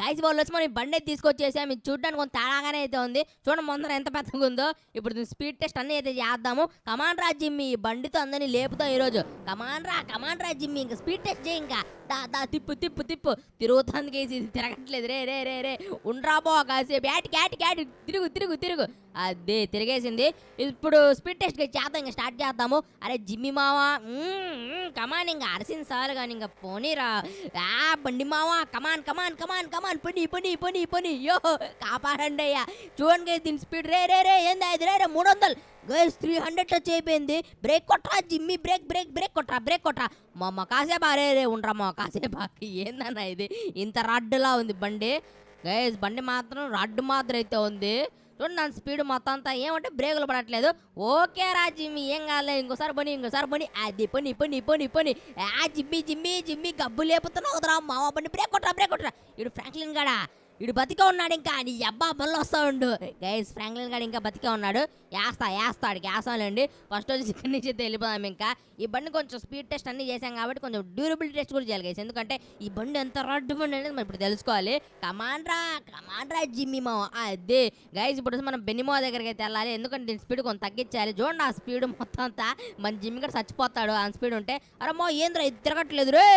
guys వాళ్ళు వచ్చి మనం బండి అయితే తీసుకొచ్చేసాం ఇది చూడడానికి కొంత తేడాగానే అయితే ఉంది చూడండి ముందర ఎంత పెద్దగా ఉందో ఇప్పుడు స్పీడ్ టెస్ట్ అన్నీ అయితే చేద్దాము కమాండ్ రా జిమ్మి ఈ బండితో అందరినీ లేపుతాం ఈరోజు కమాండ్ రా కమాండ్ రా జిమ్మి ఇంకా స్పీడ్ టెస్ట్ చేయి ఇంకా దా తిప్పు తిప్పు తిప్పు తిరుగుతుంది వేసి తిరగట్లేదు రే రే రే రే ఉండ్రాబో కాసేపు యాటి క్యాటి క్యాటి తిరుగు తిరుగు తిరుగు అదే తిరిగేసింది ఇప్పుడు స్పీడ్ టెస్ట్ చేద్దాం ఇంకా స్టార్ట్ చేద్దాము అరే జిమ్మి మావా కమాన్ ఇంకా అరసిన సార్ కానీ ఇంకా పోనీరా బండి మావా కమాన్ కమాన్ కమాన్ కమాన్ పని పని పని పని యో కాపాడండి అయ్యా చూడండి దీని స్పీడ్ రే రే రే ఏంది అది రే రే మూడు వందలు గైస్ త్రీ హండ్రెడ్ టచ్ అయిపోయింది బ్రేక్ కొట్టరా జిమ్మి బ్రేక్ బ్రేక్ బ్రేక్ కొట్టరా బ్రేక్ కొట్టరా మా అమ్మ కాసేపు అరే ఉండరా మా కాసేపు ఏందన్న ఇది ఇంత రాడ్డులా ఉంది బండి గైస్ బండి మాత్రం రడ్డు మాత్రం అయితే ఉంది చూడండి నా స్పీడ్ మొత్తం అంతా ఏమంటే బ్రేకులు పడట్లేదు ఓకే రా జిమ్మి ఏం కాలే ఇంకోసారి పని ఇంకోసారి పని అది పని పని పని పని ఆ జిమ్మి జిమ్మి జిమ్మి గబ్బు లేపుతున్నా వదరా మామ పని బ్రేక్ కొట్టరా బ్రేక్ కొట్టరా ఇడు ఫ్రాంక్లిన్ గడా ఇడు బతికే ఉన్నాడు ఇంకా నీ అబ్బా మళ్ళీ వస్తా ఉండు గైస్ ఫ్రాంక్లిన్ గారు ఇంకా బతికే ఉన్నాడు వేస్తా వేస్తా ఆడికి వేస్తామండి ఫస్ట్ వచ్చి ఇక్కడ నుంచి వెళ్ళిపోదాం ఇంకా ఈ బండి కొంచెం స్పీడ్ టెస్ట్ అన్ని చేసాం కాబట్టి కొంచెం డ్యూరబిలిటీ టెస్ట్ కూడా చేయాలి గైస్ ఎందుకంటే ఈ బండి ఎంత రడ్డు బండి అనేది మనం ఇప్పుడు తెలుసుకోవాలి కమాండ్రా కమాండ్రా జిమ్మి మామ అదే గైస్ ఇప్పుడు మనం బెనిమో దగ్గరికి అయితే వెళ్ళాలి ఎందుకంటే దీని స్పీడ్ కొంచెం తగ్గించాలి చూడండి ఆ స్పీడ్ మొత్తం అంతా మన జిమ్మి కూడా చచ్చిపోతాడు ఆ స్పీడ్ ఉంటే అరమ్మో ఏంద్రా ఇది తిరగట్లేదు రే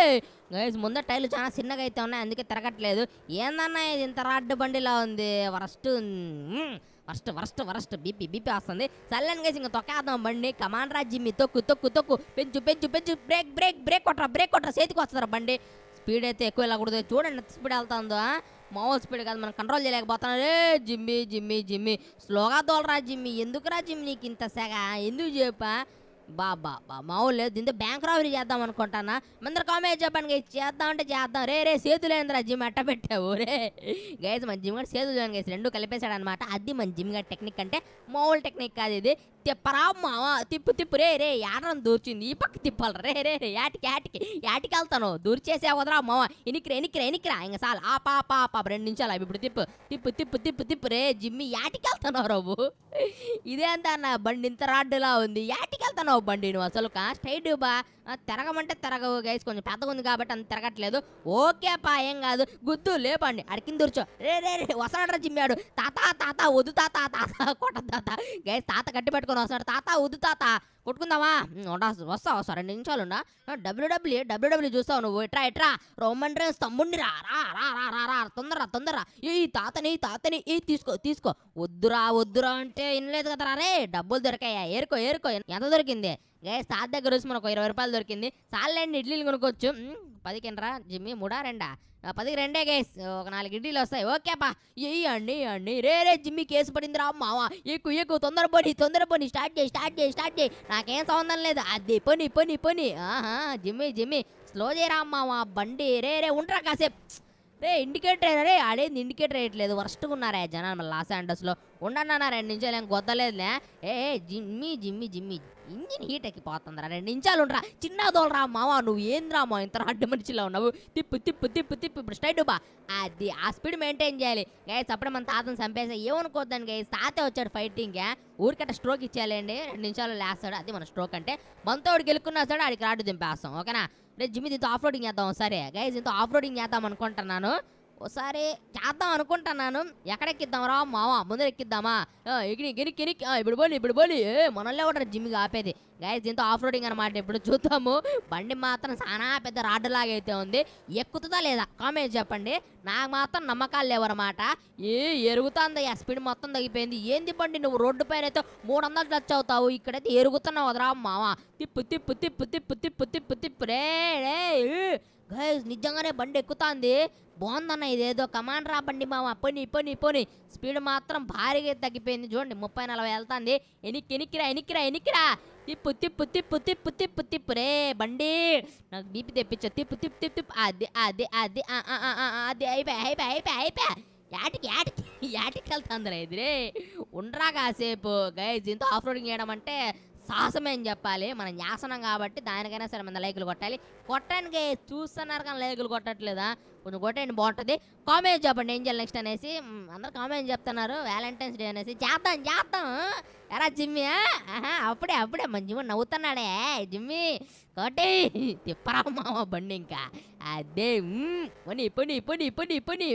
గైస్ ముందర టైర్లు చాలా చిన్నగా అయితే ఉన్నాయి అందుకే తిరగట్లేదు ఏందన్నా ఇది ఇంత రాడ్డు బండిలా ఉంది worst worst worst worst BP BP వస్తుంది సల్లని గేసి ఇంకా తొక్కేద్దాం బండి కమాండ్ రాజ్జి మీ తొక్కు తొక్కు తొక్కు పెంచు పెంచు పెంచు బ్రేక్ బ్రేక్ బ్రేక్ కొట్టరా బ్రేక్ కొట్టరా చేతికి వస్తారా బండి స్పీడ్ అయితే ఎక్కువ వెళ్ళకూడదు చూడండి ఎంత స్పీడ్ వెళ్తుందో మామూలు స్పీడ్ కాదు మనం కంట్రోల్ చేయలేకపోతున్నాం రే జిమ్మి జిమ్మి జిమ్మి స్లోగా తోలరా జిమ్మి ఎందుకురా జిమ్మి నీకు ఇంత సెగ ఎందుకు చెప్పా బాబా బా మామూలు లేదు దీంతో బ్యాంక్ రాబరీ చేద్దాం అనుకుంటానా మందరు చెప్పాను చెప్పండి చేద్దాం అంటే చేద్దాం రే రే సేతులేంద్ర జిమ్ అట్ట పెట్టావు రే గైస్ మన జిమ్ కూడా సేతు జాయిన్ గైస్ రెండు కలిపేశాడు అనమాట అది మన జిమ్ గారి టెక్నిక్ అంటే మామూలు టెక్నిక్ కాదు ఇది తిప్పరా మావా తిప్పు తిప్పు రే రే యాడరం దూర్చింది ఈ పక్క తిప్పాలి రే రే రే యాటికి యాటికి యాటికి వెళ్తాను దూరు చేసే వదరా మావ ఎనికిరా ఎనికిరా ఎనికిరా ఇంకా సార్ ఆ పా పా పాప రెండు నిమిషాలు అవి ఇప్పుడు తిప్పు తిప్పు తిప్పు తిప్పు తిప్పు రే జిమ్ యాటికి వెళ్తాను రాబు ఇదేంత అన్న బండి ఇంత రాడ్డులా ఉంది యాటికి వెళ్తాను బండి నువ్వు అసలు స్ట్రైట్ బా తిరగమంటే తిరగవు గైస్ కొంచెం పెద్దగా ఉంది కాబట్టి అంత తిరగట్లేదు ఓకే పా ఏం కాదు గుద్దు లేపండి అడికింది దూర్చో రే రే రే వస్తాడరా చిమ్మాడు తాత తాత వద్దు తాత తాత కొట్ట తాత గైస్ తాత కట్టి పెట్టుకొని వస్తాడు తాత వద్దు తాత కొట్టుకుందామా వస్తా వస్తా రెండు నిమిషాలున్నా డబ్ల్యూడబ్ల్యూ డబ్ల్యూడబ్ల్యూ చూస్తావు నువ్వు ఎట్రా ఇట్రా రోమన్ రేన్స్ తమ్ముడిని రా రా రా రా రా రా తొందర తొందర ఈ తాతని ఈ తాతని ఈ తీసుకో తీసుకో వద్దురా వద్దురా అంటే వినలేదు కదా రే డబ్బులు దొరికాయా ఏరుకో ఏరుకో ఎంత దొరికింది గైస్ తాత దగ్గర చూసి మనకు ఇరవై రూపాయలు దొరికింది సార్లేండి ఇడ్లీలు కొనుక్కోవచ్చు పదికేనరా జిమ్మి మూడా రెండా పదికి రెండే గేస్ ఒక నాలుగు ఇడ్లీలు వస్తాయి ఓకేపా ఇవ్వండి అండి రే రే జిమ్మి కేసు పడింది రా మావా ఎక్కువ ఎక్కువ తొందర పని తొందర పని స్టార్ట్ చేయి స్టార్ట్ చేయి స్టార్ట్ చేయి నాకేం సంబంధం లేదు అది పని పని పని ఆహా జిమ్మి జిమ్మి స్లో చేయరా మావా బండి రే రే ఉండరా కాసేపు రే ఇండికేటర్ రే అడేది ఇండికేటర్ వేయట్లేదు వర్స్ట్గా ఉన్నారా జనాలు లాస్ యాండర్స్లో ఉండన్నా రెండు నిమిషాలు ఏం గొద్దలేదులే ఏ జిమ్మి జిమ్మి జిమ్మి ఇంజిన్ హీట్ ఎక్కిపోతుందిరా రెండు నిమిషాలు ఉండరా చిన్న దోలరా మావా నువ్వు ఏంద్రా మా ఇంత అడ్డు మనిషిలో ఉన్నావు తిప్పు తిప్పు తిప్పు తిప్పు ఇప్పుడు స్ట్రైట్ బా అది ఆ స్పీడ్ మెయింటైన్ చేయాలి గైస్ అప్పుడు మన తాతను చంపేసా ఏమనుకోద్దాను గైస్ తాతే వచ్చాడు ఫైటింగ్ ఊరికట్ట స్ట్రోక్ ఇచ్చేయాలండి రెండు నిమిషాలు లేస్తాడు అది మన స్ట్రోక్ అంటే గెలుకున్నా గెలుక్కున్నాస్తాడు ఆడికి రాడు దింపేస్తాం ఓకేనా రేపు జిమ్ దీంతో ఆఫ్ రోడింగ్ చేద్దాం సరే గైజ్ ఇంత ఆఫ్ రోడింగ్ చేద్దాం అనుకుంటున్నాను ఒకసారి చేద్దాం అనుకుంటున్నాను ఎక్కడెక్కిద్దాంరా మావా ముందర ఎక్కిద్దామా ఎగిరి ఎగిరికి ఎనికి ఇప్పుడు బోలి ఇప్పుడు బోలి మనల్లే ఉంటారు జిమ్కి ఆపేది గాయస్ దీంతో ఆఫ్ రోడింగ్ అనమాట ఇప్పుడు చూద్దాము బండి మాత్రం చాలా పెద్ద రాడ్ లాగా అయితే ఉంది ఎక్కుతుందా లేదా కామెంట్ చెప్పండి నాకు మాత్రం నమ్మకాలు లేవన్నమాట ఏ ఎరుగుతుంది ఆ స్పీడ్ మొత్తం తగ్గిపోయింది ఏంది బండి నువ్వు రోడ్డు పైన అయితే మూడు వందలు టచ్ అవుతావు ఇక్కడైతే ఎరుగుతున్నావు వదరా మావా తిప్పు తిప్పు తిప్పు తిప్పు తిప్పు తిప్పు తిప్పు రే రే గైస్ నిజంగానే బండి ఎక్కుతోంది బాగుందన్న ఇది ఏదో కమాండ్ రా బండి మామ పోని పోని పోని స్పీడ్ మాత్రం భారీగా తగ్గిపోయింది చూడండి ముప్పై నలభై వెళ్తాంది ఎనికి ఎనికిరా ఎనికిరా ఎనికిరా తిప్పు తిప్పు తిప్పు తిప్పు తిప్పు తిప్పు రే బండి నాకు బీపీ తెప్పించా తిప్పు తిప్పు తిప్పు తిప్పు అది అది అది అది అయిపోయి అయిపోయి అయిపోయి అయిపోయా యాటికి యాటికి యాటికి వెళ్తాంది రా ఇది రే ఉండరా కాసేపు గైజ్ ఇంత ఆఫ్ రోడింగ్ చేయడం అంటే సాహసమే అని చెప్పాలి మనం చేస్తున్నాం కాబట్టి దానికైనా సరే మన లైకులు కొట్టాలి కొట్టడానికి చూస్తున్నారు కానీ లైకులు కొట్టట్లేదా కొంచెం కొట్టండి బాగుంటుంది కామెంట్ చెప్పండి ఏం చేయాలి నెక్స్ట్ అనేసి అందరు కామెంట్ చెప్తున్నారు వ్యాలంటైన్స్ డే అనేసి చేద్దాం చేద్దాం ఎరా జిమ్మి అప్పుడే అప్పుడే మన జిమ్మి నవ్వుతున్నాడే జిమ్మి కోటి తిప్పరా మామ బండి ఇంకా అదే పని పని పని పని పని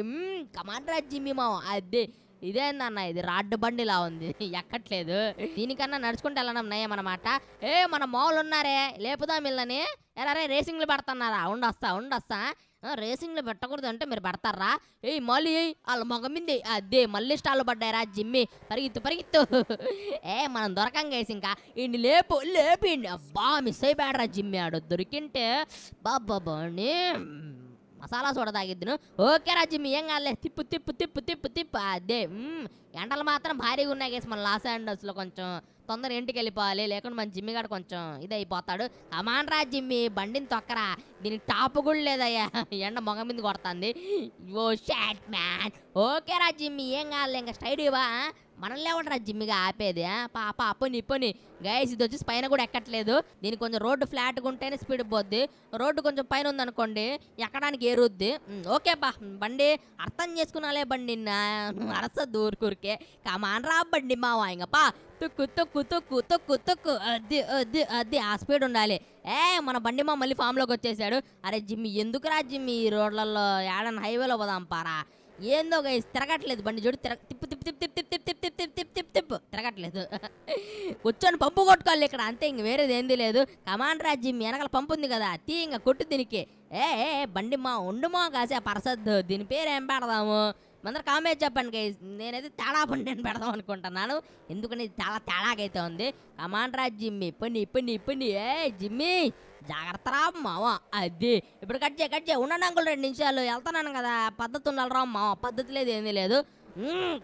కమాండ్రా జిమ్మి మామ అదే ఇదేందన్న ఇది రాడ్డు బండిలా ఉంది ఎక్కట్లేదు దీనికన్నా నడుచుకుంటే వెళ్ళడం నయ్యం అనమాట ఏ మన మాములు ఉన్నారే లేపుదాం ఇళ్ళని ఎరారే రేసింగ్లు పెడుతున్నారా ఉండొస్తా ఉండొస్తా రేసింగ్లు పెట్టకూడదు అంటే మీరు పెడతారా ఏయ్ మళ్ళీ వాళ్ళ మగమింది అదే మళ్ళీ స్టాల్ పడ్డారా జిమ్మి పరిగెత్తు పరిగెత్తు ఏ మనం దొరకం గేసి ఇంకా ఇండి లేపు లేపి అబ్బా మిస్ అయిపోయాడరా జిమ్మి ఆడు దొరికింటే బాబాని మసాలా సోడ తాగిద్దును ఓకే రాజ్యం ఏం కాదులే తిప్పు తిప్పు తిప్పు తిప్పు తిప్పు అదే ఎండలు మాత్రం భారీగా ఉన్నాయి కేసు మన లాస్ లో కొంచెం తొందర ఇంటికి వెళ్ళిపోవాలి లేకుంటే మన కాడ కొంచెం ఇది అయిపోతాడు కమాన్ రా జిమ్మి బండిని తొక్కరా దీనికి టాప్ కూడా లేదయ్యా ఎండ మొగ మీద కొడుతుంది ఓ షాట్ మ్యాన్ ఓకే రా జిమ్మి ఏం కాదులే ఇంకా స్టైడ్ ఇవా మనల్ని ఎవడరా జిమ్మిగా ఆపేది పాప అప్పని ఇప్పని గైస్ ఇది వచ్చేసి పైన కూడా ఎక్కట్లేదు దీని కొంచెం రోడ్డు ఫ్లాట్గా ఉంటేనే స్పీడ్ పోద్ది రోడ్డు కొంచెం పైన ఉందనుకోండి ఎక్కడానికి ఏరుద్ది ఓకే బా బండి అర్థం చేసుకున్నాలే బండి అరస దూరుకూరికే రా బండి మా వాయింగపా తుక్కు తుక్కు తుక్కు తుక్కు తుక్కు అది అది అద్ది ఆ స్పీడ్ ఉండాలి ఏ మన బండి మా మళ్ళీ ఫామ్లోకి వచ్చేసాడు అరే జిమ్మి ఎందుకురా జిమ్మి ఈ రోడ్లలో ఏడన్న హైవేలో పోదాం పారా ఏందో గైస్ తిరగట్లేదు బండి చూడు తిరగ తిప్పు తిప్పు తిప్పు తిప్పు తిప్పు తిప్పు తిప్పు తిప్పు తిప్పు తిప్పు తిప్పు తిరగట్లేదు కూర్చొని పంపు కొట్టుకోవాలి ఇక్కడ అంతే ఇంక వేరేది ఏంది లేదు కమాన్ రాజ్యం వెనకాల పంపు ఉంది కదా తీ ఇంక కొట్టు దీనికి ఏ బండి మా ఉండుమో కాసే పరసద్దు దీని పేరు ఏం పెడదాము అందరు కామెంట్ చెప్పండి గైజ్ నేనైతే తేడా పండుని పెడదాం అనుకుంటున్నాను ఎందుకని ఇది చాలా తేడాకైతే ఉంది కమాండ్రా జిమ్మి పని పని పని ఏ జిమ్మి రా మావ అది ఇప్పుడు కట్ చేయి కట్ చేయి ఉన్నాను అంకులు రెండు నిమిషాలు వెళ్తున్నాను కదా పద్ధతి ఉండాలరా మావ పద్ధతి లేదు ఏమీ లేదు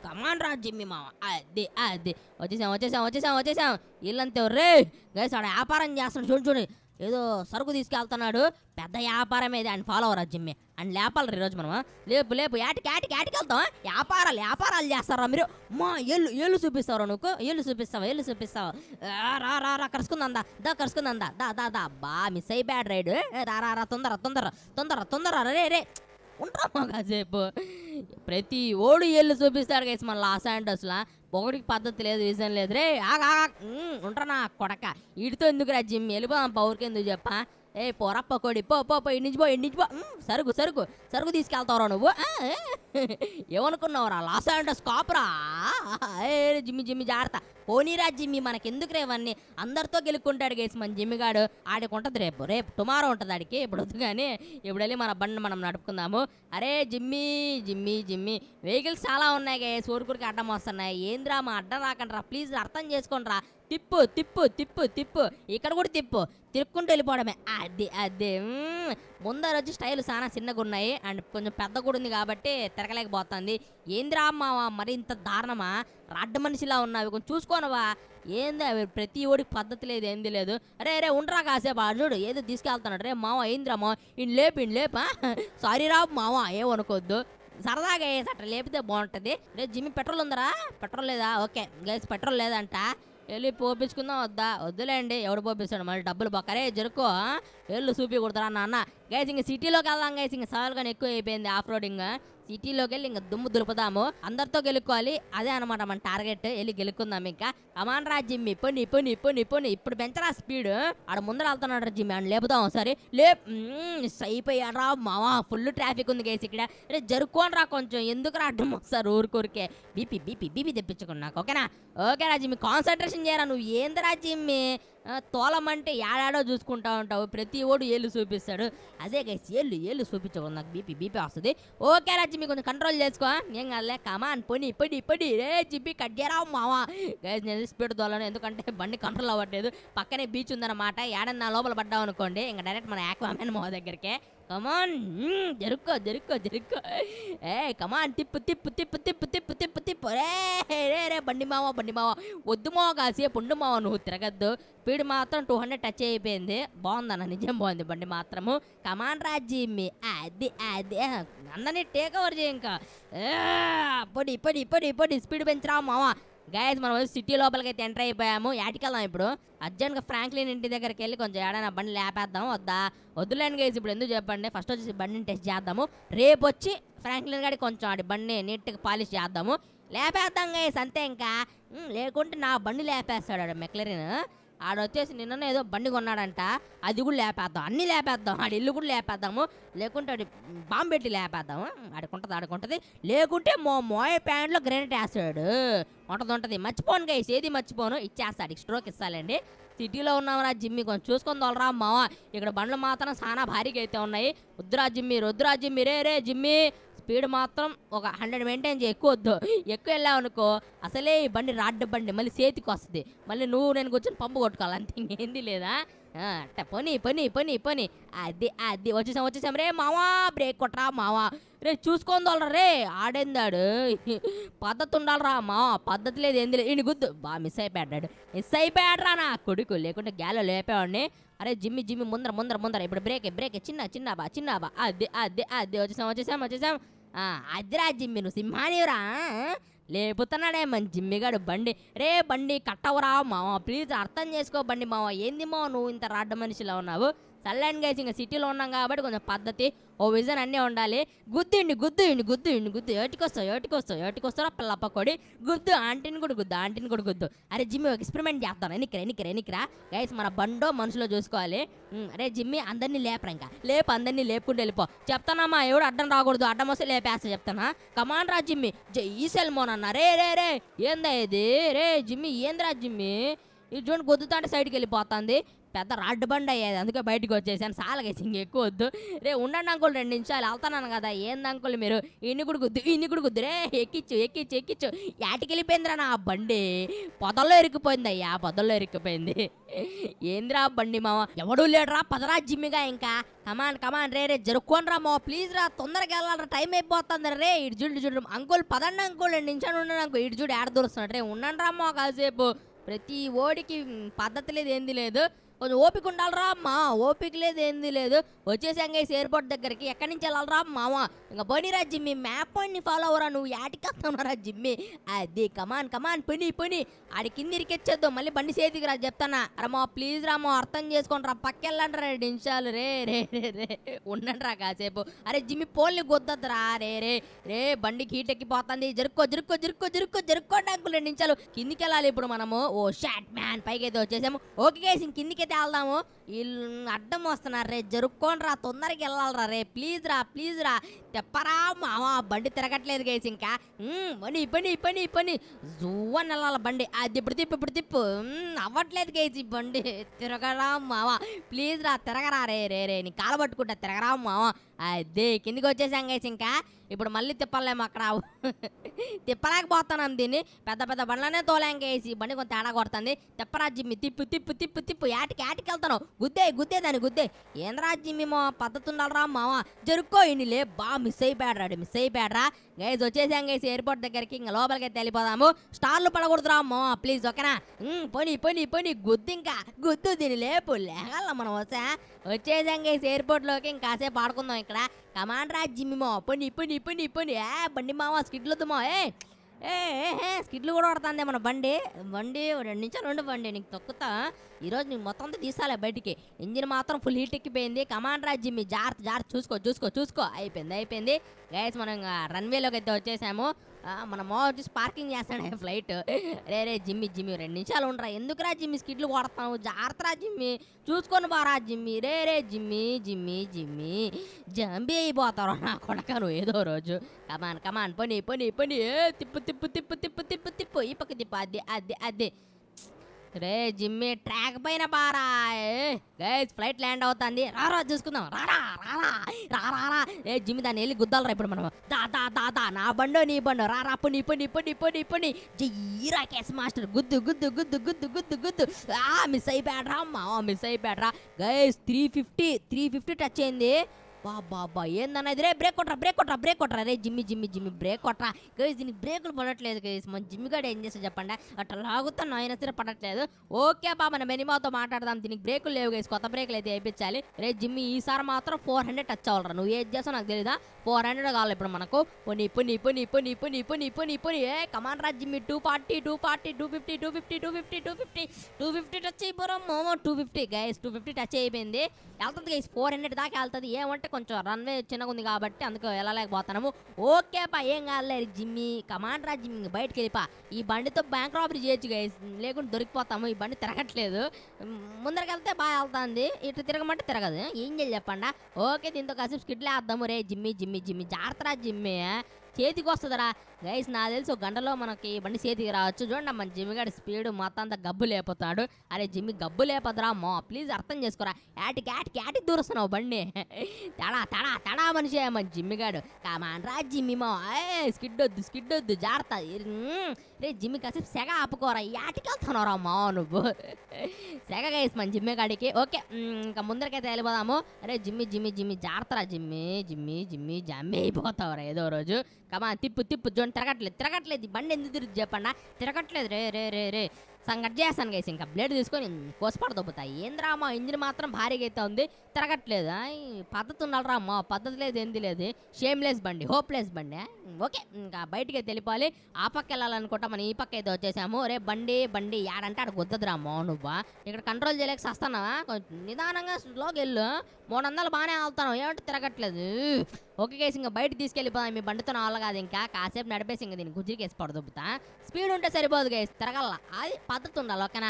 కమాన్ రా జిమ్మి మామ అది అది వచ్చేసాం వచ్చేసాం వచ్చేసాం వచ్చేసాం ఇల్లంతే రే గైస్ ఆడ వ్యాపారం చేస్తాడు చూడు చూడు ఏదో సరుకు తీసుకెళ్తున్నాడు పెద్ద వ్యాపారం ఏది అని ఫాలో అవరా జిమ్మి అని లేపాలి ఈరోజు మనం లేపు లేపు ఏటికి ఏటికి ఏటికి వెళ్తాం వ్యాపారాలు వ్యాపారాలు చేస్తారా మీరు మా ఏళ్ళు ఏళ్ళు చూపిస్తారా నువ్వు ఏళ్ళు చూపిస్తావా ఏళ్ళు చూపిస్తావా రా రా రా కరుసుకుందా దా కరుసుకుందా దా దా దా బా మిస్ అయి బ్యాడ్ రైడ్ రా రా రా తొందర తొందర తొందర తొందర రే రే ఉంటామా కాసేపు ప్రతి ఓడు ఏళ్ళు చూపిస్తాడు గైస్ మన లాస్ యాండర్స్లా పొగడికి పద్ధతి లేదు విజన్ లేదు రే ఆగా ఉంటానా కొడక ఇడితో ఎందుకు రా జిమ్ వెళ్ళిపోదాం పవర్కి ఎందుకు చెప్పా ఏ పోరప్ప కోడి పో పో పో ఇండించి పో ఇండించి పో సరుకు సరుకు సరుకు తీసుకెళ్తావురా నువ్వు ఏమనుకున్నావురా లాస్ అంటస్ కాపురా జిమ్మి జిమ్మి జాగ్రత్త పోనీరా జిమ్మి మనకెందుకు రేవన్నీ అందరితో గెలుక్కుంటాడు గేసి మన జిమ్మిగాడు ఆడికి ఉంటుంది రేపు రేపు టుమారో ఉంటుంది ఆడికి ఇప్పుడు వద్దు కానీ ఇప్పుడు వెళ్ళి మన బండి మనం నడుపుకుందాము అరే జిమ్మి జిమ్మి జిమ్మి వెహికల్స్ చాలా ఉన్నాయి గేసి ఊరుకురికి అడ్డం వస్తున్నాయి ఏంద్రా మా అడ్డం రాకండి ప్లీజ్ అర్థం చేసుకోండి తిప్పు తిప్పు తిప్పు తిప్పు ఇక్కడ కూడా తిప్పు తిరుక్కుంటూ వెళ్ళిపోవడమే అది అదే ముందర వచ్చి స్టైల్ చాలా చిన్నగా ఉన్నాయి అండ్ కొంచెం పెద్ద కూడా ఉంది కాబట్టి తిరగలేకపోతుంది ఏందిరా మావా మరి ఇంత దారుణమా రాడ్డ మనిషిలా ఉన్నావి కొంచెం చూసుకోనవా ఏంది అవి ప్రతి ఓడికి పద్ధతి లేదు ఏంది లేదు అరే రే ఉండరా కాసేపు అర్జుడు ఏదో తీసుకెళ్తున్నాడు రే మావ ఏందిరా మావ ఇన్ లేపు ఇన్ లేపా సారీ రా మావా ఏమనుకోవద్దు సరదాగా వేసి అట్లా లేపితే బాగుంటుంది రే జిమ్మి పెట్రోల్ ఉందరా పెట్రోల్ లేదా ఓకే గైస్ పెట్రోల్ లేదంట వెళ్ళి పోపించుకుందాం వద్దా వద్దులేండి ఎవడు పోపిస్తాడు మళ్ళీ డబ్బులు బొక్కరే జరుకో ఎల్లు చూపి కొడతారా అన్న గైస్ ఇంక సిటీలోకి వెళ్దాం గైస్ ఇంక సవాల్ కానీ ఎక్కువ అయిపోయింది ఆఫ్ రోడింగ్ సిటీలోకి వెళ్ళి ఇంకా దుమ్ము దులుపుదాము అందరితో గెలుక్కోవాలి అదే అనమాట మన టార్గెట్ వెళ్ళి గెలుక్కుందాం ఇంకా కమాన్ రా జిమ్మి పొని పొని పొని పొని ఇప్పుడు పెంచరా స్పీడ్ ఆడ ముందర వెళ్తున్నాడు జిమ్మి అని లేపుదాం ఒకసారి లేప్ అయిపోయాడు రా మావా ఫుల్ ట్రాఫిక్ ఉంది గేసి ఇక్కడ రే జరుక్కోని రా కొంచెం ఎందుకు రావడం ఒకసారి ఊరుకూరికే బీపీ బీపీ బీపీ తెప్పించుకున్నాక ఓకేనా ఓకే రా జిమ్మి కాన్సన్ట్రేషన్ చేయరా నువ్వు ఏంది రా జిమ్మి తోలమంటే ఏడాడో చూసుకుంటా ఉంటావు ప్రతి ఓడు ఏళ్ళు చూపిస్తాడు అదే గైస్ ఏళ్ళు ఏళ్ళు చూపించకూడదు నాకు బీపీ బీపీ వస్తుంది ఓకే రాజు మీకు కొంచెం కంట్రోల్ చేసుకో ఏం కాదులే కమాన్ పని పడి పడి రే చిప్పి కట్ మావా గైస్ నేను స్పీడ్ తోలను ఎందుకంటే బండి కంట్రోల్ అవ్వట్లేదు పక్కనే బీచ్ ఉందన్నమాట ఏడన్నా లోపల పడ్డాం అనుకోండి ఇంకా డైరెక్ట్ మన యాక్వామెన్ మా దగ్గరికే కమాన్ జరుక్కో జరుక్కో జరుక్కో ఏ కమాన్ తిప్పు తిప్పు తిప్పు తిప్పు తిప్పు తిప్పు తిప్పు రే రే బండి మావా బండి మావా వద్దు మావా కాసేపు ఉండు మావ నువ్వు తిరగద్దు స్పీడ్ మాత్రం టూ హండ్రెడ్ టచ్ అయిపోయింది బాగుందన్న నిజం బాగుంది బండి మాత్రము కమాన్ రాజీ మీ అది అది అందరినీ టేక్ ఓవర్ చేయ ఇంకా పొడి పొడి పొడి పొడి స్పీడ్ పెంచరా మావా గాయస్ మనం సిటీ లోపలికి అయితే ఎంటర్ అయిపోయాము యాటికెళ్దాం ఇప్పుడు అర్జెంట్గా ఫ్రాంక్లిన్ ఇంటి దగ్గరికి వెళ్ళి కొంచెం ఏడైనా బండి లేపేద్దాం వద్దా వద్దులేండి గైస్ ఇప్పుడు ఎందుకు చెప్పండి ఫస్ట్ వచ్చేసి బండిని టెస్ట్ చేద్దాము రేపు వచ్చి ఫ్రాంక్లిన్ గారి కొంచెం ఆడి బండిని నీట్గా పాలిష్ చేద్దాము లేపేద్దాం గైస్ అంతే ఇంకా లేకుంటే నా బండి లేపేస్తాడు మెక్లరిన్ ఆడొచ్చేసి నిన్న ఏదో బండి కొన్నాడంట అది కూడా లేపేద్దాం అన్నీ లేపేద్దాం ఆడి ఇల్లు కూడా లేపేద్దాము లేకుంటే ఆడి బాంబు పెట్టి లేపేద్దాము ఆడుకుంటుంది ఆడుకుంటుంది లేకుంటే మో మోయ ప్యాంట్లో గ్రెనేట్ వేస్తాడు ఉంటుంది ఉంటుంది మర్చిపోను గైస్ ఏది మర్చిపోను ఇచ్చేస్తాడు స్ట్రోక్ ఇస్తాలండి సిటీలో ఉన్నామరా జిమ్మి కొంచెం చూసుకొని తోలరా మావా ఇక్కడ బండ్లు మాత్రం చాలా భారీగా అయితే ఉన్నాయి వద్దురా జిమ్మి వద్దురా జిమ్మి రే రే జిమ్మి స్పీడ్ మాత్రం ఒక హండ్రెడ్ మెయింటైన్ చేయి ఎక్కువ వద్దు ఎక్కువ వెళ్ళావు అనుకో అసలే ఈ బండి రాడ్డ బండి మళ్ళీ చేతికి వస్తుంది మళ్ళీ నువ్వు నేను కూర్చొని పంపు కొట్టుకోవాలి అంతే ఇంకేంది లేదా అట్టే పని పని పని పని అది అది వచ్చేసాం వచ్చేసాం రే మావా బ్రేక్ కొట్టరా మావా రే చూసుకొని రే ఆడేందాడు పద్ధతి ఉండాలరా మావా పద్ధతి లేదు ఏంది లేదు గుద్దు బాగా మిస్ అయిపోయాడు మిస్ అయిపోయాడరా నా కొడుకు లేకుంటే గ్యాలో లేపేవాడిని అరే జిమ్మి జిమ్మి ముందర ముందర ముందర ఇప్పుడు బ్రేక్ బ్రేక్ చిన్న చిన్న బా చిన్న బా అదే అదే అదే వచ్చేసాం వచ్చేసాం వచ్చేసాం అదిరా జిమ్మి నువ్వు సింహానివరా లేపుతున్నాడే మన జిమ్మిగాడు బండి రే బండి కట్టవరా మావా ప్లీజ్ అర్థం చేసుకో బండి మావా ఏంది మావా నువ్వు ఇంత రాడ్డ మనిషిలా ఉన్నావు సర్లేండి గైస్ ఇంకా సిటీలో ఉన్నాం కాబట్టి కొంచెం పద్ధతి ఓ విజన్ అన్నీ ఉండాలి గుద్దుండి గుద్దు గుద్దుండి గుద్దు ఏటికొస్తావు ఏటికొస్తావు ఏటికొస్తారా పిల్లప్పకొడి గుద్దు ఆంటీని కూడా గుద్దు ఆంటీని కూడా గుద్దు అరే జిమ్మి ఎక్స్పెరిమెంట్ చేస్తాను ఎనికిరా ఎనికిరా ఎనికిరా గైస్ మన బండో మనుషులో చూసుకోవాలి అరే జిమ్మి అందరినీ లేపరా ఇంకా లేపు అందరినీ లేపుకుంటూ వెళ్ళిపో చెప్తానమ్మా ఎవడు అడ్డం రాకూడదు అడ్డం వస్తే లేపేస్తా చెప్తానా కమాన్ రా జిమ్మి జై సెల్మోన్ అన్న రే రే రే ఏందా ఇది రే జిమ్మి ఏంద్రా జిమ్మి ఇది చూడండి గుద్దుతా అంటే సైడ్కి వెళ్ళిపోతుంది పెద్ద రాడ్ బండ్ అయ్యేది అందుకే బయటకు వచ్చేసాను సాలగేసి ఎక్కువ వద్దు రే ఉండండి అంకుల్ రెండు నిమిషాలు వెళ్తున్నాను కదా ఏంది అంకుల్ మీరు ఇన్ని కుడుకుద్దు ఇన్ని కుడుకుద్దు రే ఎక్కిచ్చు ఎక్కిచ్చు ఎక్కిచ్చు వెళ్ళిపోయింది నా బండి పొదల్లో ఇరికిపోయింది అయ్యా పొదల్లో ఇరికిపోయింది ఏందిరా బండి మామ ఎవడు లేడరా పదరా జిమ్మిగా ఇంకా కమాన్ కమాన్ రే రే రా మా ప్లీజ్ రా తొందరగా వెళ్ళాలరా టైం అయిపోతుంది రే ఇటు చూడు చూడు అంకుల్ పదండి అంకుల్ రెండు నిమిషాలు ఉండండి అంకు ఇటు చూడు ఏడ దూరుస్తున్నాడు రే ఉండండి రా మా కాసేపు ప్రతి ఓడికి పద్ధతి లేదు ఏంది లేదు కొంచెం ఓపిక ఉండాలరా అమ్మా ఓపిక లేదు ఏంది లేదు వచ్చేసాం ఎయిర్పోర్ట్ దగ్గరికి ఎక్కడి నుంచి వెళ్ళాలరా మావా ఇంకా పోనీరా జిమ్మి మ్యాప్ పాయింట్ని ఫాలో అవరా నువ్వు యాటికి యాటికెళ్తావురా జిమ్మి అది కమాన్ కమాన్ పని పని ఆడి కింద ఇరికెచ్చేద్దాం మళ్ళీ బండి చేతికి రా చెప్తానా రమ్మా ప్లీజ్ రామో అర్థం చేసుకోండి రా పక్కెళ్ళండి రే నిమిషాలు రే రే రే రే ఉండండి రా కాసేపు అరే జిమ్మి పోల్ని గుద్దద్దురా రే రే రే బండికి హీట్ ఎక్కిపోతుంది జరుక్కో జరుక్కో జరుక్కో జరుక్కో జరుక్కోడానికి రెండు నిమిషాలు కిందికి వెళ్ళాలి ఇప్పుడు మనము ఓ షాట్ మ్యాన్ పైకి అయితే వచ్చేసాము ఓకే గైస్ ఇంక కిందికి వెళ్దాము వీళ్ళు అడ్డం వస్తున్నారు రే రా తొందరకి వెళ్ళాలరా రే ప్లీజ్ రా ప్లీజ్ రా తెప్పరా మావా బండి తిరగట్లేదు గేసి ఇంకా పని పని పని పని జూ వెళ్ళాలి బండి అది ఇప్పుడు తిప్పు ఇప్పుడు తిప్పు అవ్వట్లేదు గేసి బండి తిరగరా మావా ప్లీజ్ రా తిరగరా రే రే రే నీ కాలు పట్టుకుంటా తిరగరా మావా అదే కిందికి వచ్చేసాం గైస్ ఇంకా ఇప్పుడు మళ్ళీ తిప్పలేము అక్కడ తిప్పలేకపోతున్నాను దీన్ని పెద్ద పెద్ద బండ్లనే తోలేం గైస్ ఈ బండి కొంత తేడా కొడుతుంది తిప్పరా జిమ్మి తిప్పు తిప్పు తిప్పు తిప్పు యాటికి యాటికి వెళ్తాను గుద్దే గుద్దే దాన్ని గుద్దే ఏం జిమ్మి పద్ధతి ఉండాలరా మావా జరుక్కో ఇన్నిలే బా మిస్ అయిపోయాడ్రా మిస్ అయిపోయాడ్రా గైజ్ వచ్చేసాం గైస్ ఎయిర్పోర్ట్ దగ్గరికి ఇంకా లోపలికి అయితే వెళ్ళిపోదాము స్టార్లు పడకూడదురా అమ్మో ప్లీజ్ ఒకనా పని పని పని గుద్దు ఇంకా గుద్దు దీని లేపు లేగల మనం వచ్చా వచ్చేసాం గైస్ లోకి ఇంకాసేపు ఆడుకుందాం ఇక్కడ కమాండ్ రా జిమ్మిమో పొని పని పని పని ఏ బండి స్కిడ్లు స్కిడ్లొద్దుమో ఏ ఏ స్కిడ్లు కూడా పడుతుంది మన బండి బండి రెండు నిమిషాలు రెండు బండి నీకు తొక్కుతా ఈరోజు నీకు మొత్తం తీసాలే బయటికి ఇంజిన్ మాత్రం ఫుల్ హీట్ ఎక్కిపోయింది కమాండ్ రా జిమ్మి జాగ్రత్త జాగ్రత్త చూసుకో చూసుకో చూసుకో అయిపోయింది అయిపోయింది గైస్ మనం రన్వేలోకి అయితే వచ్చేసాము మన మో చూసి పార్కింగ్ చేస్తాడు ఫ్లైట్ రే రే జిమ్మి జిమ్మి రెండు నిమిషాలు ఉండరా ఎందుకురా జిమ్మి స్కిట్లు కొడతావు జాగ్రత్తరా జిమ్మి చూసుకొని బారా జిమ్మి రే రే జిమ్మి జిమ్మి జిమ్మి జంబి అయిపోతారు నా కొడకను ఏదో రోజు కమాన్ కమాన్ పని పని పని తిప్పు తిప్పు తిప్పు తిప్పు తిప్పు తిప్పు ఈ పక్క తిప్పు అదే అదే అదే రే జిమ్మి ట్రాక్ పైన బారా గైస్ ఫ్లైట్ ల్యాండ్ అవుతుంది రారా చూసుకుందాం రారా రారా రారా ఏ జిమ్మి దాన్ని వెళ్ళి గుద్దాలరా ఇప్పుడు మనం దా దా దా దా నా బండో నీ బండు రారా పుని ఇప్పుడు ఇప్పుడు ఇప్పుడు ఇప్పుడు జీరా కేస్ మాస్టర్ గుద్దు గుద్దు గుద్దు గుద్దు గుద్దు గుద్దు ఆ మిస్ అయిపోయాడ్రా అమ్మా మిస్ అయిపోయాడ్రా guys three fifty three fifty touch అయింది బాబా ఏందన్నది రే బ్రేక్ కొట్రా బ్రేక్ కొట్రా బ్రేక్ కొట్రా రే జిమ్మి జిమ్మి జిమ్మి బ్రేక్ కొట్రా గైస్ దీనికి బ్రేకులు పడట్లేదు గైస్ మన జిమ్మి గడ ఏం చేస్తా చెప్పండి అట్లా లాగుతా నాయన సరే పడట్లేదు ఓకే బా మన మెనిమాతో మాట్లాడదాం దీనికి బ్రేకులు లేవు గైస్ కొత్త బ్రేకులు అయితే వేయించాలి రే జిమ్మి ఈసారి మాత్రం ఫోర్ హండ్రెడ్ టచ్ అవ్వాలరా నువ్వు ఏం చేస్తావు నాకు తెలీదా ఫోర్ హండ్రెడ్ కావాలి ఇప్పుడు మనకు పొని పొని పోనీ పొని పొని పొని పొని పొని ఏ కమాన్ రా Jimmy two forty two forty two fifty two fifty two fifty two fifty two fifty touch అయిపోరా మోమో two fifty guys two fifty touch అయిపోయింది వెళ్తుంది గైస్ ఫోర్ హండ్రెడ్ దాకా వెళ్తుంది ఏమంటే కాబట్టి కొంచెం రన్వే చిన్నగా ఉంది కాబట్టి అందుకు వెళ్ళలేకపోతున్నాము ఓకే పా ఏం కాదులే జిమ్మి కమాండ్ రా జిమ్మి బయటకు వెళ్ళిపా ఈ బండితో బ్యాంక్ రాబరీ చేయొచ్చు గైస్ లేకుండా దొరికిపోతాము ఈ బండి తిరగట్లేదు ముందరికి వెళ్తే బాగా వెళ్తుంది ఇటు తిరగమంటే తిరగదు ఏం చేయాలి చెప్పండా ఓకే దీంతో కాసేపు స్కిట్లే వేద్దాము రే జిమ్మి జిమ్మి జిమ్మి జాగ్రత్త జిమ్మి చేతికి వస్తుందరా గైస్ నాకు తెలుసు గంటలో మనకి బండి చేతికి రావచ్చు చూడండి మన గడి స్పీడ్ మొత్తం అంతా గబ్బు లేపోతాడు అరే జిమ్మి గబ్బు లేపదురా మా ప్లీజ్ అర్థం చేసుకోరా యాటికి యాటికి యాటికి దూరుస్తున్నావు బండి తడా తడా తడా మనిషి మన జిమ్మిగాడు కామాన్ కామాన్రా జిమ్మి మా స్కిడ్ వద్దు స్కిడ్ వద్దు జాగ్రత్త రే జిమ్మి కాసేపు సెగ ఆపుకోరా యాటికి వెళ్తున్నారా మా నువ్వు సెగ గైస్ మన జిమ్మి కాడికి ఓకే ఇంకా ముందరికైతే వెళ్ళిపోదాము అరే జిమ్మి జిమ్మి జిమ్మి జాగ్రత్త జిమ్మి జిమ్మి జిమ్మి జమ్మి అయిపోతావురా ఏదో రోజు కమా తిప్పు తిప్పు జోన్ తిరగట్లేదు తిరగట్లేదు బండి ఎందుకు తిరిగి చెప్పండి తిరగట్లేదు రే రే రే రే సంగట్ చేస్తాను గైస్ ఇంకా బ్లేడ్ తీసుకొని కోసపడ దొబ్బుతాయి ఏంద్రా మా ఇంజిన్ మాత్రం భారీగా అయితే ఉంది తిరగట్లేదు పద్ధతి ఉండాలరా అమ్మా పద్ధతి లేదు ఏంది లేదు షేమ్లెస్ బండి హోప్లెస్ బండి ఓకే ఇంకా బయటికి తెలిపాలి ఆ పక్క వెళ్ళాలనుకుంటా మనం ఈ పక్క అయితే వచ్చేసాము రే బండి బండి యాడంటే ఆడ వద్దదురా అమ్మా నువ్వా ఇక్కడ కంట్రోల్ చేయలేక వస్తానా నిదానంగా స్లోకి వెళ్ళు మూడు వందలు బాగానే వెళ్తాను ఏమంటే తిరగట్లేదు ఓకే కేసు ఇంకా బయట తీసుకెళ్ళిపోదాం మీ బండితో నాలు కాదు ఇంకా కాసేపు నడిపేసి ఇంకా దీన్ని గుజ్జికేసి పడదొబ్బుతా స్పీడ్ ఉంటే సరిపోదు కేసు తిరగల అది ఆతృత ఉండాలి ఓకేనా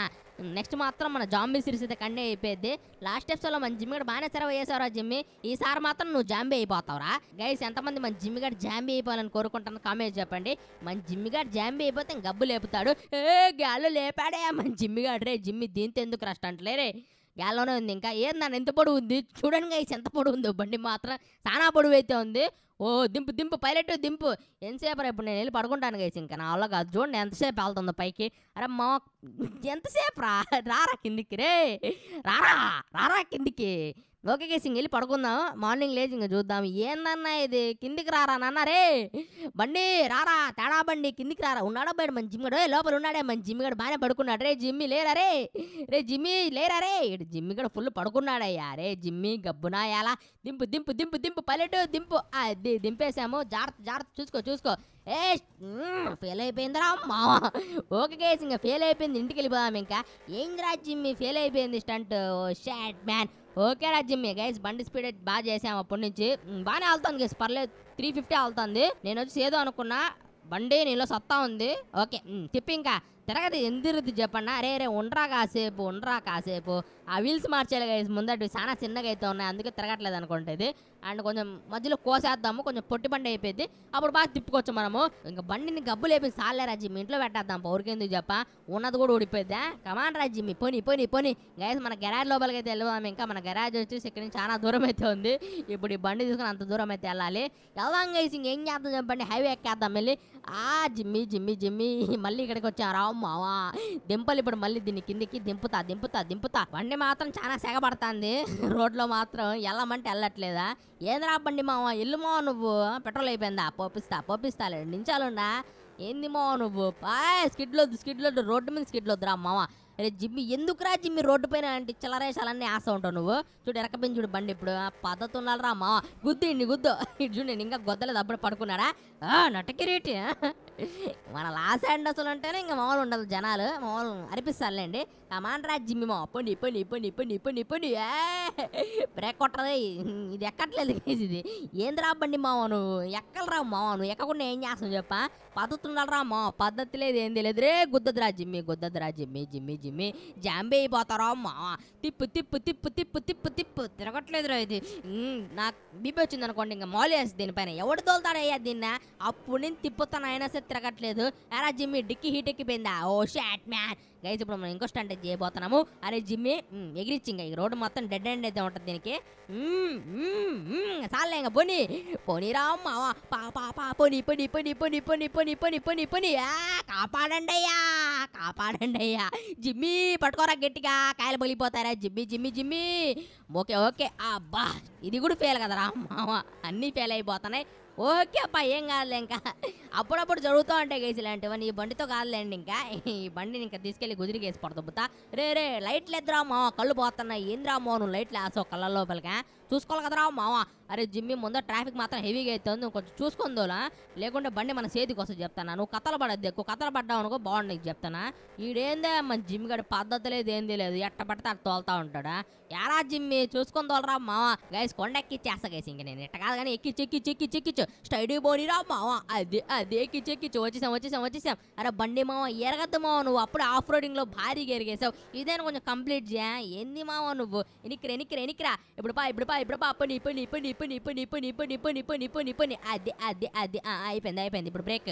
నెక్స్ట్ మాత్రం మన జాంబీ సిరీస్ అయితే కండే అయిపోయింది లాస్ట్ ఎపిసోడ్లో మన జిమ్మిగడ బాగానే సెలవు జిమ్ జిమ్మి ఈసారి మాత్రం నువ్వు జాంబీ అయిపోతావురా గైస్ ఎంతమంది మన గడ్ జాంబీ అయిపోవాలని కోరుకుంటాను కామెంట్ చెప్పండి మన గడ్ జాంబీ అయిపోతే గబ్బు లేపుతాడు ఏ గాలు లేపాడే మన గడ్ రే జిమ్మి దీంతో ఎందుకు రష్ట అంటలేరే గాల్లోనే ఉంది ఇంకా ఏంది నన్ను ఎంత పొడుగు ఉంది చూడండి గైస్ ఎంత పొడుగు ఉందో బండి మాత్రం చాలా పొడువు అయితే ఉంది ఓ దింపు దింపు పైలట్ దింపు ఎంతసేపు రేపు నేను వెళ్ళి పడుకుంటాను కదా ఇంకా నా వల్ల కాదు చూడండి ఎంతసేపు వెళ్తుందో పైకి అరే మా ఎంతసేపు రా రారా కిందికి రే రారా రారా కిందికి ఓకే గేస్ వెళ్ళి పడుకుందాం మార్నింగ్ లేచి ఇంకా చూద్దాం ఏందన్నా ఇది కిందికి రారా నాన్న రే బండి రారా తేడా బండి కిందికి రారా ఉన్నాడో బయట మన జిమ్ లోపల ఉన్నాడే మన జిమ్ గడు బాగానే పడుకున్నాడు రే జిమ్మి లేరా రే రే జిమ్మి లేరా రే ఇటు జిమ్మి కూడా ఫుల్ పడుకున్నాడయ్యా రే జిమ్మి గబ్బునా ఎలా దింపు దింపు దింపు దింపు పల్లెటూరు దింపు అది దింపేశాము జాగ్రత్త జాగ్రత్త చూసుకో చూసుకో ఏ ఫెయిల్ అయిపోయిందిరా మావా ఓకే కేసు ఇంకా ఫెయిల్ అయిపోయింది ఇంటికి వెళ్ళిపోదాం ఇంకా ఏం జిమ్మి ఫెయిల్ అయిపోయింది స్టంట్ ఓ షాట్ మ్యాన్ రా జిమ్మి గైస్ బండి స్పీడ్ బాగా చేసాము అప్పటి నుంచి బాగానే వెళ్తాను గైస్ పర్లేదు త్రీ ఫిఫ్టీ వెళ్తుంది నేను వచ్చి ఏదో అనుకున్నా బండి నీలో సత్తా ఉంది ఓకే తిప్పి ఇంకా తిరగదు ఎందిరుద్ది చెప్పండి అరే రే ఉండరా కాసేపు ఉండరా కాసేపు ఆ వీల్స్ కాదు ముందటి చాలా చిన్నగా అయితే ఉన్నాయి అందుకే తిరగట్లేదు అనుకుంటుంది అండ్ కొంచెం మధ్యలో కోసేద్దాము కొంచెం పొట్టి బండి అయిపోయింది అప్పుడు బాగా తిప్పుకోవచ్చు మనము ఇంకా బండిని గబ్బులు వేపి సాలే రాజీ మీ ఇంట్లో పెట్టేద్దాం పౌరికి ఎందుకు చెప్ప ఉన్నది కూడా ఊడిపోయిద్దా కమాన్ రాజీ మీ పోనీ పోనీ పోనీ గైస్ మన గెరాజ్ లోపలికి అయితే వెళ్ళాము ఇంకా మన గెరాజ్ వచ్చేసి ఇక్కడ నుంచి చాలా దూరం అయితే ఉంది ఇప్పుడు ఈ బండి తీసుకుని అంత దూరం అయితే వెళ్ళాలి వెళ్దాం గైస్ ఇంకేం చేద్దాం చెప్పండి హైవే ఎక్కేద్దాం వెళ్ళి ఆ జిమ్మి జిమ్మి జిమ్మి మళ్ళీ ఇక్కడికి వచ్చారా మావా దింపలు ఇప్పుడు మళ్ళీ దీన్ని కిందికి దింపుతా దింపుతా దింపుతా బండి మాత్రం చాలా సెగబడుతుంది రోడ్లో మాత్రం వెళ్ళమంటే వెళ్ళట్లేదా ఏందిరా బండి మావా ఇల్లు మావా నువ్వు పెట్రోల్ అయిపోయిందా పోపిస్తా పోపిస్తాలే నించాలుండా ఏంది మావా నువ్వు స్కిడ్లొద్దు స్కిడ్లొద్దు రోడ్డు మీద స్కిడ్లొద్దురా మావా అరే జిమ్మి ఎందుకురా జిమ్మి రోడ్డు పైన అంటే చిల్లరేసాలన్నీ ఆశ ఉంటావు నువ్వు చూడు ఎరకపోయింది చూడు బండి ఇప్పుడు పద్ధతి ఉన్నారా మా గుద్దు ఇన్ని గుద్దు ఇటు చూడు నేను ఇంకా గొద్దలేదు అప్పుడు పడుకున్నాడా నటకిరేటి మన లాస్ అసలు ఉంటేనే ఇంకా మామూలు ఉండదు జనాలు మామూలు అనిపిస్తారులేండి కమాండ్రా జిమ్మి మా అప్పండి ఇప్పండి ఇప్పండి ఇప్పండి ఇప్పండి ఇప్పండి బ్రేక్ కొట్టదు ఇది ఎక్కట్లేదు ఇది ఏంది రాబండి మావ నువ్వు ఎక్కలరా మావ ఎక్కకుండా ఏం చేస్తాం చెప్పా పద్ధతి ఉండాలరా మా పద్ధతి లేదు ఏం తెలియదు రే గుద్దదురా జిమ్మి గుద్దదురా జిమ్మి జిమ్మి జిమ్మి జాంబే అయిపోతారా మా తిప్పు తిప్పు తిప్పు తిప్పు తిప్పు తిప్పు తిరగట్లేదురా ఇది నాకు బీపీ వచ్చింది అనుకోండి ఇంకా మాలు వేసి దీనిపైన ఎవడు తోలుతాడయ్యా దీన్న అప్పుడు నేను తిప్పుతాను అయినా సరే తిరగట్లేదు ఎరా జిమ్మి డిక్కి హీట్ ఎక్కిపోయిందా ఓ షాట్ మ్యాన్ గైజ్ ఇప్పుడు మనం ఇంకో స్టంట్ చేయబోతున్నాము అరే జిమ్మి ఎగిరిచ్చి ఇంకా ఈ రోడ్డు మొత్తం డెడ్ అండ్ అయితే ఉంటుంది దీనికి చాలే ఇంకా పొని పోనీరా రాని పా పా పా పొని పొని పొని పొని పొని కాపాడండి అయ్యా కాపాడండి అయ్యా జిమ్మి పట్టుకోరా గట్టిగా కాయలు పగిలిపోతారా జిమ్మి జిమ్మి జిమ్మి ఓకే ఓకే అబ్బా ఇది కూడా ఫెయిల్ కదరా మావా అన్నీ ఫెయిల్ అయిపోతున్నాయి ఓకే అబ్బా ఏం కాదులే ఇంకా అప్పుడప్పుడు జరుగుతూ ఉంటాయి గైస్ ఇలాంటివన్నీ ఈ బండితో కాదులేండి ఇంకా ఈ బండిని ఇంకా తీసుకెళ్ళి గుదిరికేసి పడదొబ్బుతా రే రే లైట్లు ఎద్దురా మావా కళ్ళు పోతున్నాయి ఏంద్రా మావ నువ్వు లైట్లు వేసావు కళ్ళ లోపలికి చూసుకోవాలి కదరా మావా అరే జిమ్మి ముందు ట్రాఫిక్ మాత్రం హెవీగా అవుతుంది నువ్వు కొంచెం చూసుకుందోలా లేకుంటే బండి మన చేతికి వస్తే చెప్తాను నువ్వు కథలు పడద్దు ఎక్కువ కథలు పడ్డావు అనుకో బాగుండు నీకు చెప్తానా ఈడేందే మన జిమ్ గడి పద్ధతి లేదు ఏంది లేదు ఎట్ట పడితే అట్ట తోలుతా ఉంటాడా చూసుకొని చూసుకుందోలరా మావా గైస్ కొండ ఎక్కిచ్చేస్తా గైస్ ఇంక నేను ఇట్ట కాదు కానీ ఎక్కిచ్చు ఎక్కిచ్చు ఎక్కిచ్చు ఎక్కిచ్చు స్టైడీ బోడీరా మావా అది అది ఎక్కిచ్చు ఎక్కిచ్చు వచ్చేసాం వచ్చేసాం వచ్చేసాం అరే బండి మావ ఎరగద్దు మావా నువ్వు అప్పుడు ఆఫ్ రోడింగ్లో భారీగా ఎరిగేసావు ఇదే కొంచెం కంప్లీట్ చేయా ఎన్ని మావా నువ్వు ఎనికిరా ఎనికిరా ఎనికిరా ఇప్పుడు పా ఇప్పుడు పా ఇప్పుడు పా అప్పుడు ఇప్పుడు ఇప్పుడు ఇప్పుడు ఇప్పుడు ఇప్పుడు ఇప్పుడు ఇప్పుడు ఇప్పుడు ఇప్పుడు ఇప్పుడు అది అది అది అయిపోయింది అయిపోయింది ఇప్పుడు బ్రేక్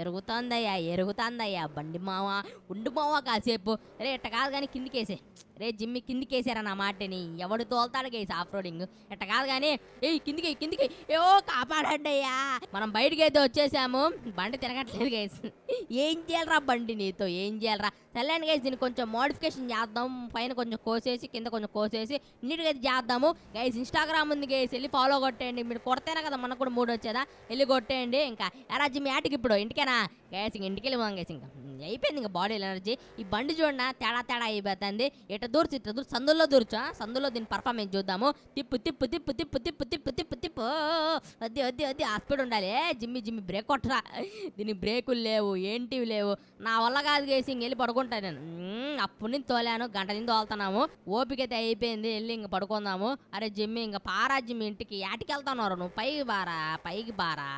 ఎరుగుతోందయ్యా ఎరుగుతోందయ్యా బండి మావా ఉండు మావా కాసేపు రే ఇట్ట కాదు కానీ కిందికేసే రే జిమ్మి కిందికి వేసారని నా మాటని ఎవడు తోలుతాడు గేస్ ఆఫ్ రోడింగ్ ఎట్ట కాదు కానీ ఏ కిందికి కిందికి ఏవో కాపాడండి అయ్యా మనం బయటకి అయితే వచ్చేసాము బండి తిరగట్లేదు గైస్ ఏం చేయాలరా బండి నీతో ఏం చేయాలరా సర్లేండి గైస్ దీన్ని కొంచెం మోడిఫికేషన్ చేద్దాం పైన కొంచెం కోసేసి కింద కొంచెం కోసేసి నీటుగా అయితే చేద్దాము గైస్ ఇన్స్టాగ్రామ్ ఉంది గైస్ వెళ్ళి ఫాలో కొట్టేయండి మీరు కొడతేనే కదా మనకు కూడా మూడు వచ్చేదా వెళ్ళి కొట్టేయండి ఇంకా ఎరా జిమ్ యాటికి ఇప్పుడు ఇంటికేనా గైస్ ఇంక ఇంటికి వెళ్ళిపోదాం గైస్ ఇంకా అయిపోయింది ఇంకా బాడీ ఎనర్జీ ఈ బండి చూడనా తేడా తేడా అయిపోతుంది ఇట్ట దూర్చి ఇట్ట దూర్చు సందుల్లో దూర్చు సందుల్లో దీని పర్ఫార్మెన్స్ చూద్దాము తిప్పు తిప్పు తిప్పు తిప్పు తిప్పు తిప్పు తిప్పు తిప్పు అది అది అది ఆ స్పీడ్ ఉండాలి జిమ్మి జిమ్మి బ్రేక్ కొట్టరా దీనికి బ్రేకులు లేవు ఏంటివి లేవు నా వల్ల కాదు కేసి ఇంకెళ్ళి పడుకుంటా నేను అప్పుడు నుంచి తోలాను గంట నుంచి తోలుతున్నాము ఓపిక అయితే అయిపోయింది వెళ్ళి ఇంక పడుకుందాము అరే జిమ్మి ఇంకా పారా జిమ్మి ఇంటికి యాటికి వెళ్తాను నువ్వు పైకి బారా పైకి బారా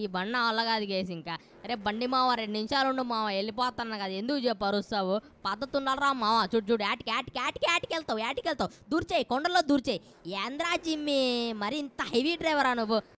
ఈ బండ అల్లగాది కేసు ఇంకా అరే బండి మావ రెండు నిమిషాలు ఉండు మావ వెళ్ళిపోతాను కదా ఎందుకు చెప్పు అరుస్తావు పద్ధతి ఉండాలరా మావ చూడు చూడు యాటికి యాటికి యాటికి యాటికి వెళ్తావు యాటికి వెళ్తావు దూర్చేయి కొండల్లో దూర్చేయి ఏంద్రా జిమ్మి మరి ఇంత హెవీ డ్రైవరా నువ్వు